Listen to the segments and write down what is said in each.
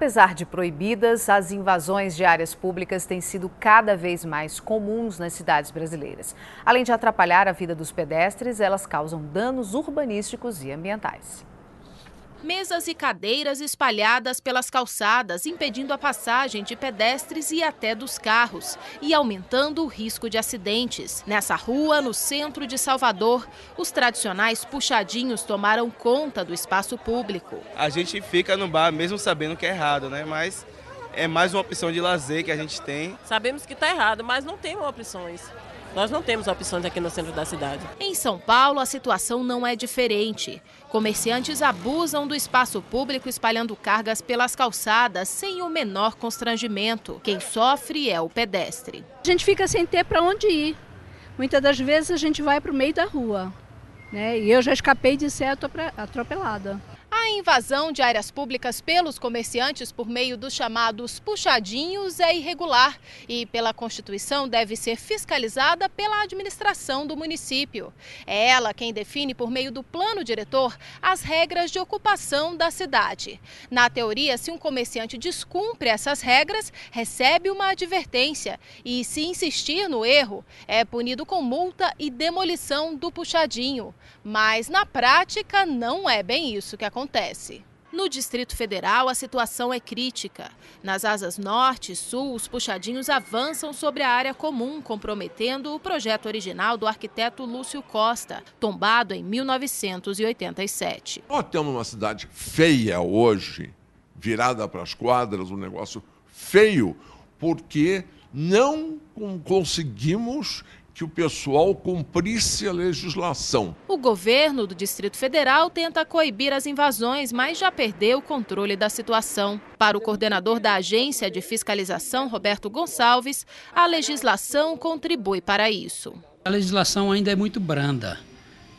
Apesar de proibidas, as invasões de áreas públicas têm sido cada vez mais comuns nas cidades brasileiras. Além de atrapalhar a vida dos pedestres, elas causam danos urbanísticos e ambientais mesas e cadeiras espalhadas pelas calçadas, impedindo a passagem de pedestres e até dos carros, e aumentando o risco de acidentes. Nessa rua, no centro de Salvador, os tradicionais puxadinhos tomaram conta do espaço público. A gente fica no bar mesmo sabendo que é errado, né? Mas é mais uma opção de lazer que a gente tem. Sabemos que está errado, mas não tem opções. Nós não temos opções aqui no centro da cidade. Em São Paulo, a situação não é diferente. Comerciantes abusam do espaço público espalhando cargas pelas calçadas sem o menor constrangimento. Quem sofre é o pedestre. A gente fica sem ter para onde ir. Muitas das vezes a gente vai para o meio da rua. Né? E eu já escapei de ser atropelada. A invasão de áreas públicas pelos comerciantes por meio dos chamados puxadinhos é irregular e, pela Constituição, deve ser fiscalizada pela administração do município. É ela quem define, por meio do plano diretor, as regras de ocupação da cidade. Na teoria, se um comerciante descumpre essas regras, recebe uma advertência e, se insistir no erro, é punido com multa e demolição do puxadinho. Mas, na prática, não é bem isso que acontece acontece? No Distrito Federal, a situação é crítica. Nas asas norte e sul, os puxadinhos avançam sobre a área comum, comprometendo o projeto original do arquiteto Lúcio Costa, tombado em 1987. Nós temos uma cidade feia hoje, virada para as quadras, um negócio feio, porque não conseguimos que o pessoal cumprisse a legislação. O governo do Distrito Federal tenta coibir as invasões, mas já perdeu o controle da situação. Para o coordenador da agência de fiscalização, Roberto Gonçalves, a legislação contribui para isso. A legislação ainda é muito branda.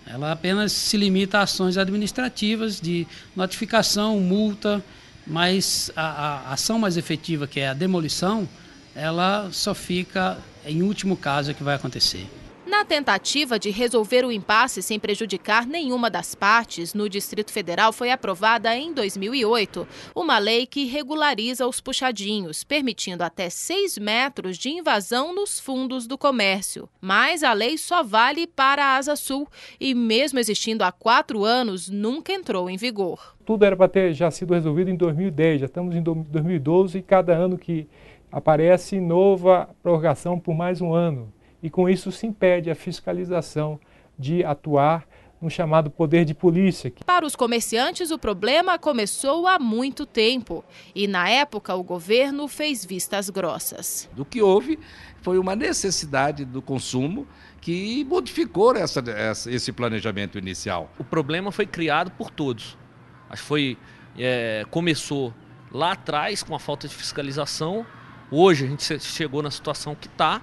Ela apenas se limita a ações administrativas de notificação, multa, mas a, a ação mais efetiva, que é a demolição, ela só fica é em último caso, é que vai acontecer. Na tentativa de resolver o impasse sem prejudicar nenhuma das partes, no Distrito Federal foi aprovada em 2008 uma lei que regulariza os puxadinhos, permitindo até 6 metros de invasão nos fundos do comércio. Mas a lei só vale para a Asa Sul e, mesmo existindo há quatro anos, nunca entrou em vigor. Tudo era para ter já sido resolvido em 2010, já estamos em 2012 e cada ano que aparece nova prorrogação por mais um ano. E com isso se impede a fiscalização de atuar no chamado poder de polícia. Para os comerciantes, o problema começou há muito tempo e, na época, o governo fez vistas grossas. do que houve foi uma necessidade do consumo que modificou essa, essa, esse planejamento inicial. O problema foi criado por todos. Foi, é, começou lá atrás com a falta de fiscalização Hoje a gente chegou na situação que está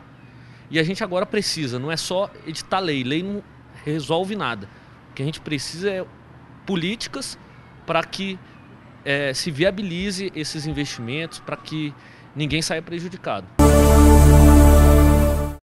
e a gente agora precisa, não é só editar lei, lei não resolve nada. O que a gente precisa é políticas para que é, se viabilize esses investimentos, para que ninguém saia prejudicado.